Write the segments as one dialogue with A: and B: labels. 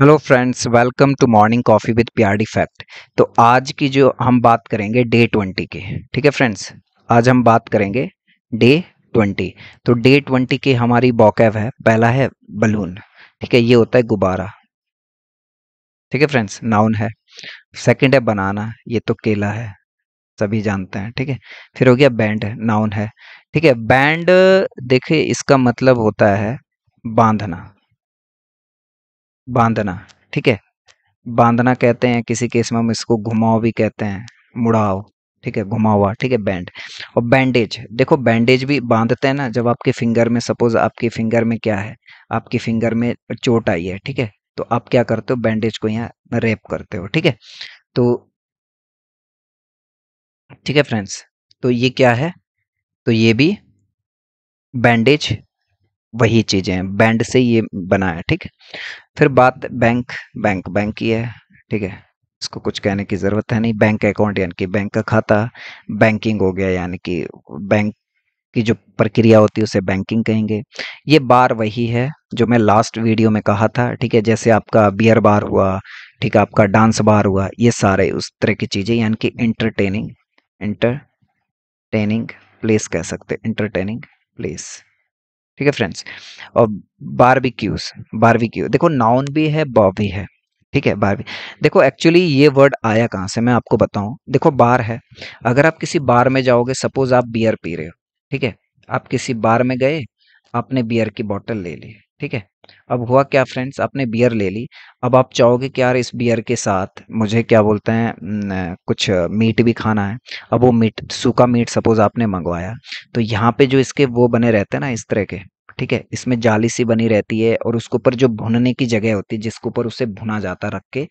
A: hello friends welcome to morning coffee with our defect तो आज की जो हम बात करेंगे डे ट्वेंटी के ठीक है फ्रेंड्स आज हम बात करेंगे डे ट्वेंटी तो डे ट्वेंटी की हमारी बॉकैब है पहला है बलून ठीक है ये होता है गुब्बारा ठीक है फ्रेंड्स नाउन है सेकंड है बनाना ये तो केला है सभी जानते हैं ठीक है फिर हो गया बैंड नाउन है ठीक है बैंड देखिए इसका मतलब होता है बांधना बांधना ठीक है बांधना कहते हैं किसी केस में हम इसको घुमाओ भी कहते हैं मुड़ाओ ठीक है घुमा हुआ ठीक है बैंड और बैंडेज देखो बैंडेज भी बांधते हैं ना जब आपके फिंगर में सपोज आपके फिंगर में क्या है आपकी फिंगर में चोट आई है ठीक है तो आप क्या करते हो बैंडेज को यहाँ रेप करते हो ठीक है तो ठीक है फ्रेंड्स तो ये क्या है तो ये भी बैंडेज वही चीज़ें हैं बैंड से ये बना है ठीक है फिर बात बैंक बैंक बैंक की है ठीक है इसको कुछ कहने की ज़रूरत है नहीं बैंक अकाउंट यानी कि बैंक का खाता बैंकिंग हो गया यानी कि बैंक की जो प्रक्रिया होती है उसे बैंकिंग कहेंगे ये बार वही है जो मैं लास्ट वीडियो में कहा था ठीक है जैसे आपका बियर बार हुआ ठीक है आपका डांस बार हुआ ये सारे उस तरह की चीज़ें यानी कि इंटरटेनिंग इंटरटेनिंग प्लेस कह सकते इंटरटेनिंग प्लेस ठीक है फ्रेंड्स और बारबिक्यूज बारबिक्यू देखो नाउन भी है बॉ भी है ठीक है बार भी देखो एक्चुअली ये वर्ड आया कहाँ से मैं आपको बताऊँ देखो बार है अगर आप किसी बार में जाओगे सपोज आप बियर पी रहे हो ठीक है आप किसी बार में गए आपने बियर की बॉटल ले ली ठीक है अब हुआ क्या फ्रेंड्स आपने बियर ले ली अब आप चाहोगे कि यार इस बियर के साथ मुझे क्या बोलते हैं कुछ मीट भी खाना है अब वो मीट सूखा मीट सपोज आपने मंगवाया तो यहाँ पे जो इसके वो बने रहते हैं ना इस तरह के ठीक है इसमें जाली सी बनी रहती है और उसके ऊपर जो भुनने की जगह होती है जिसके ऊपर उसे भुना जाता रख के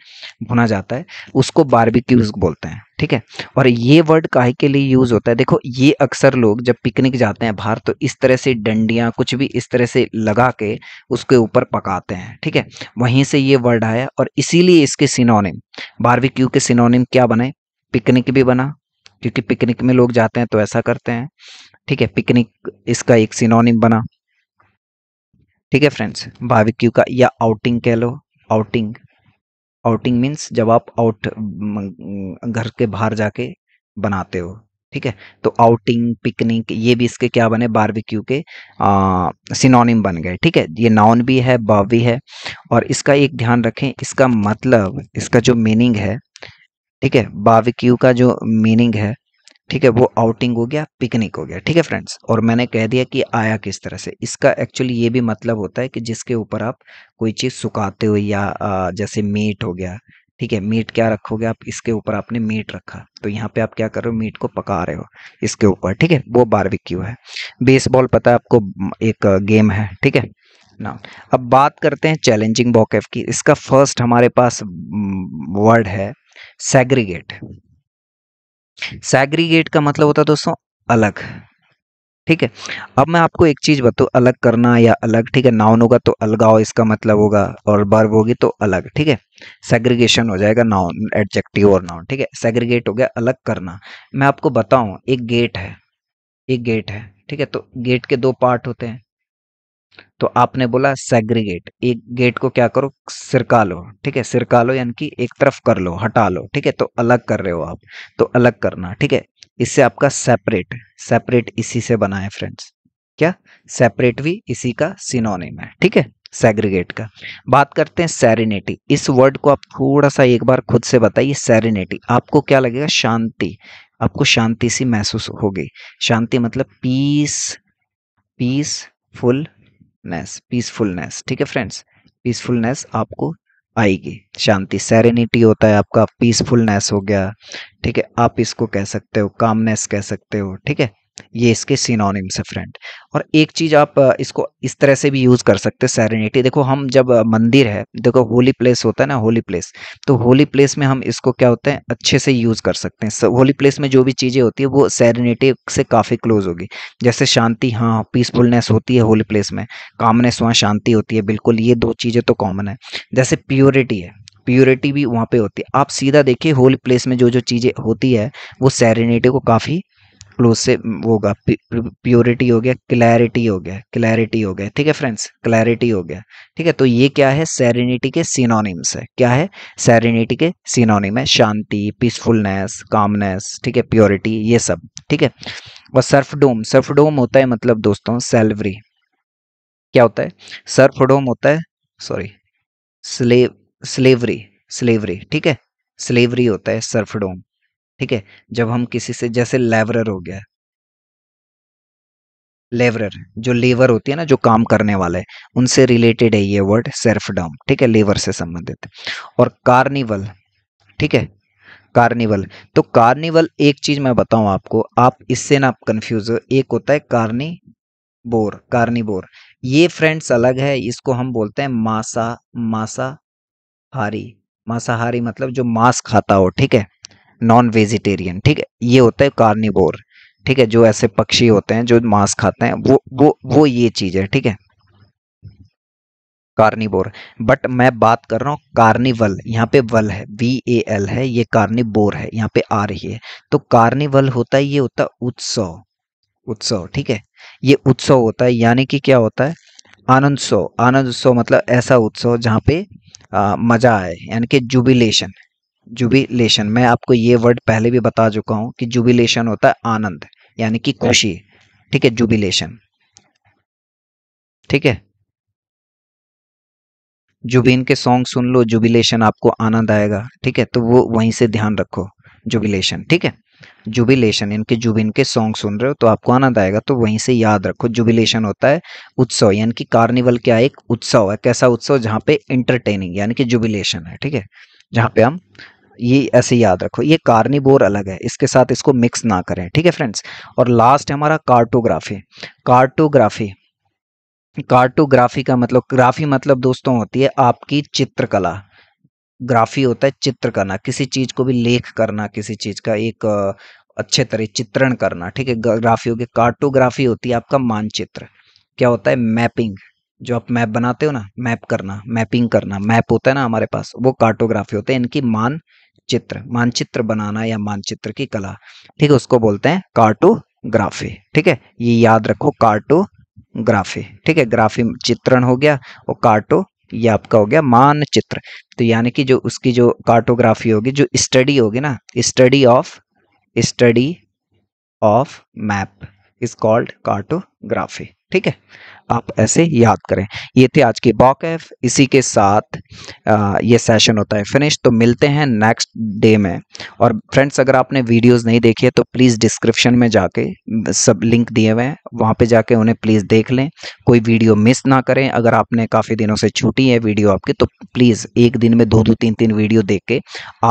A: भुना जाता है उसको बारबिक्यूज बोलते हैं ठीक है और ये वर्ड काहे के लिए यूज होता है देखो ये अक्सर लोग जब पिकनिक जाते हैं बाहर तो इस तरह से डंडियाँ कुछ भी इस तरह से लगा के उसके ऊपर पकाते हैं ठीक है वहीं से ये वर्ड आया और इसीलिए इसके सिनोनिम बारबिक्यू के सिनोनिम क्या बने पिकनिक भी बना क्योंकि पिकनिक में लोग जाते हैं तो ऐसा करते हैं ठीक है पिकनिक इसका एक सिनोनिम बना ठीक है फ्रेंड्स बाविक्यू का या आउटिंग कह लो आउटिंग आउटिंग मीन्स जब आप आउट घर के बाहर जाके बनाते हो ठीक है तो आउटिंग पिकनिक ये भी इसके क्या बने बारबेक्यू के सिनोनिम बन गए ठीक है ये नाउन भी है बावी भी है और इसका एक ध्यान रखें इसका मतलब इसका जो मीनिंग है ठीक है बारबेक्यू का जो मीनिंग है ठीक है वो आउटिंग हो गया पिकनिक हो गया ठीक है फ्रेंड्स और मैंने कह दिया कि आया किस तरह से इसका एक्चुअली ये भी मतलब होता है कि जिसके ऊपर आप कोई चीज़ सुखाते हो या जैसे मीट हो गया ठीक है मीट क्या रखोगे आप इसके ऊपर आपने मीट रखा तो यहाँ पे आप क्या कर रहे हो मीट को पका रहे हो इसके ऊपर ठीक है वो बारबिक्यू है बेसबॉल पता है आपको एक गेम है ठीक है ना अब बात करते हैं चैलेंजिंग बॉकेफ की इसका फर्स्ट हमारे पास वर्ड है सेग्रीगेट सैग्रीगेट का मतलब होता है दोस्तों अलग ठीक है अब मैं आपको एक चीज बताऊँ अलग करना या अलग ठीक है नाउन होगा तो अलगाव इसका मतलब होगा और बर्ब होगी तो अलग ठीक है सेग्रीगेशन हो जाएगा नाउन एडजेक्टिव और नाउन ठीक है सेग्रीगेट हो गया अलग करना मैं आपको बताऊं एक गेट है एक गेट है ठीक है तो गेट के दो पार्ट होते हैं तो आपने बोला सेग्रीगेट एक गेट को क्या करो सिरका लो ठीक है सिरका लो यानी कि एक तरफ कर लो हटा लो ठीक है तो अलग कर रहे हो आप तो अलग करना ठीक है इससे आपका सेपरेट सेपरेट इसी से बना है फ्रेंड्स क्या सेपरेट भी इसी का सिनोनिम है ठीक है सेग्रीगेट का बात करते हैं सेरिनेटी इस वर्ड को आप थोड़ा सा एक बार खुद से बताइए सैरिनेटी आपको क्या लगेगा शांति आपको शांति सी महसूस होगी शांति मतलब पीस पीसफुल नेस पीसफुलनेस ठीक है फ्रेंड्स पीसफुलनेस आपको आएगी शांति सेरेनिटी होता है आपका पीसफुलनेस हो गया ठीक है आप इसको कह सकते हो कामनेस कह सकते हो ठीक है ये इसके सिनोनिम्स है फ्रेंड और एक चीज़ आप इसको इस तरह से भी यूज़ कर सकते हैं सैरिनिटी देखो हम जब मंदिर है देखो होली प्लेस होता है ना होली प्लेस तो होली प्लेस में हम इसको क्या होते हैं अच्छे से यूज़ कर सकते हैं होली प्लेस में जो भी चीज़ें होती है वो सैरिनेटी से काफ़ी क्लोज होगी जैसे शांति हाँ पीसफुलनेस होती है होली प्लेस में कामनेस वहाँ शांति होती है बिल्कुल ये दो चीज़ें तो कॉमन है जैसे प्योरिटी है प्योरिटी भी वहाँ पे होती है आप सीधा देखिए होली प्लेस में जो जो चीज़ें होती है वो सैरिनेटी को काफ़ी क्लोसिव होगा प्योरिटी हो गया क्लैरिटी हो गया क्लैरिटी हो गया ठीक है फ्रेंड्स क्लैरिटी हो गया ठीक है तो ये क्या है सेरेनिटी के सिनोनिम्स है क्या है सेरेनिटी के सिनोनिम है शांति पीसफुलनेस कामनेस ठीक है प्योरिटी ये सब ठीक है और सर्फडोम सर्फडोम होता है मतलब दोस्तों सेलवरी क्या होता है सर्फडोम होता है सॉरी स्लेव स्लेवरी स्लेवरी ठीक है स्लेवरी होता है सर्फडोम ठीक है जब हम किसी से जैसे लेवरर हो गया लेवरर जो लेवर होती है ना जो काम करने वाले उनसे रिलेटेड है ये वर्ड सेर्फडाम ठीक है लेवर से संबंधित और कार्निवल ठीक है कार्निवल तो कार्निवल एक चीज मैं बताऊं आपको आप इससे ना आप कंफ्यूज हो एक होता है कार्नी बोर कार्निबोर ये फ्रेंड्स अलग है इसको हम बोलते हैं मांसा मांसाहारी मांसाहारी मतलब जो मांस खाता हो ठीक है नॉन वेजिटेरियन ठीक है ये होता है कार्निवोर ठीक है जो ऐसे पक्षी होते हैं जो मांस खाते हैं वो वो वो ये चीज है ठीक है कार्निवोर बट मैं बात कर रहा हूँ कार्निवल यहाँ पे वल है वी ए एल है ये कार्निवोर है यहाँ पे आ रही है तो कार्निवल होता है ये होता है उत्सव उत्सव ठीक है ये उत्सव होता है यानी कि क्या होता है आनंद सो आनंद उत्सव मतलब ऐसा उत्सव जहाँ पे आ, मजा आए यानी कि जुबिलेशन जुबिलेशन मैं आपको ये वर्ड पहले भी बता चुका हूं कि जुबिलेशन होता है आनंद यानी कि खुशी ठीक है जुबिलेशन ठीक है जुबिन के सॉन्ग सुन लो जुबिलेशन आपको आनंद आएगा ठीक है तो वो वहीं से ध्यान रखो जुबिलेशन ठीक है जुबिलेशन इनके जुबिन के सॉन्ग सुन रहे हो तो आपको आनंद आएगा तो वहीं से याद रखो जुबिलेशन होता है उत्सव यानी कि कार्निवल क्या एक उत्सव है कैसा उत्सव जहां पे इंटरटेनिंग यानी कि जुबिलेशन है ठीक है जहां पे हम ये ऐसे याद रखो ये कार्निबोर अलग है इसके साथ इसको मिक्स ना करें ठीक है फ्रेंड्स और लास्ट है हमारा कार्टोग्राफी कार्टोग्राफी कार्टोग्राफी का मतलब ग्राफी मतलब दोस्तों होती है आपकी चित्रकला ग्राफी होता है चित्र करना किसी चीज को भी लेख करना किसी चीज का एक अच्छे तरह चित्रण करना ठीक है ग्राफी होगी कार्टोग्राफी होती है आपका मानचित्र क्या होता है मैपिंग जो आप मैप बनाते हो ना मैप करना मैपिंग करना मैप होता है ना हमारे पास वो कार्टोग्राफी होता है इनकी मान चित्र मानचित्र बनाना या मानचित्र की कला ठीक है उसको बोलते हैं कार्टोग्राफी ठीक है ये याद रखो कार्टोग्राफी ठीक है ग्राफी चित्रण हो गया और कार्टो ये आपका हो गया मानचित्र तो यानी कि जो उसकी जो कार्टोग्राफी होगी जो स्टडी होगी ना study of study of map is called cartography ठीक है आप ऐसे याद करें ये थे आज के एफ इसी के साथ आ, ये सेशन होता है फिनिश तो मिलते हैं नेक्स्ट डे में और फ्रेंड्स अगर आपने वीडियोस नहीं देखी है तो प्लीज़ डिस्क्रिप्शन में जाके सब लिंक दिए हुए हैं वहाँ पे जाके उन्हें प्लीज़ देख लें कोई वीडियो मिस ना करें अगर आपने काफ़ी दिनों से छूटी है वीडियो आपकी तो प्लीज़ एक दिन में दो दो तीन तीन वीडियो देख के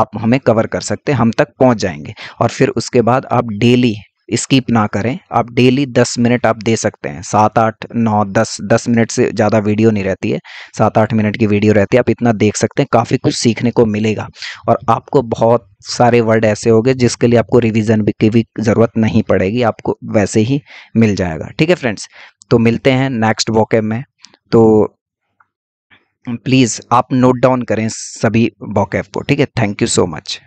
A: आप हमें कवर कर सकते हैं हम तक पहुँच जाएंगे और फिर उसके बाद आप डेली स्किप ना करें आप डेली दस मिनट आप दे सकते हैं सात आठ नौ दस दस मिनट से ज़्यादा वीडियो नहीं रहती है सात आठ मिनट की वीडियो रहती है आप इतना देख सकते हैं काफ़ी कुछ सीखने को मिलेगा और आपको बहुत सारे वर्ड ऐसे होंगे जिसके लिए आपको रिवीजन की भी ज़रूरत नहीं पड़ेगी आपको वैसे ही मिल जाएगा ठीक है फ्रेंड्स तो मिलते हैं नेक्स्ट वॉकेब में तो प्लीज़ आप नोट डाउन करें सभी वॉकेब को ठीक है थैंक यू सो मच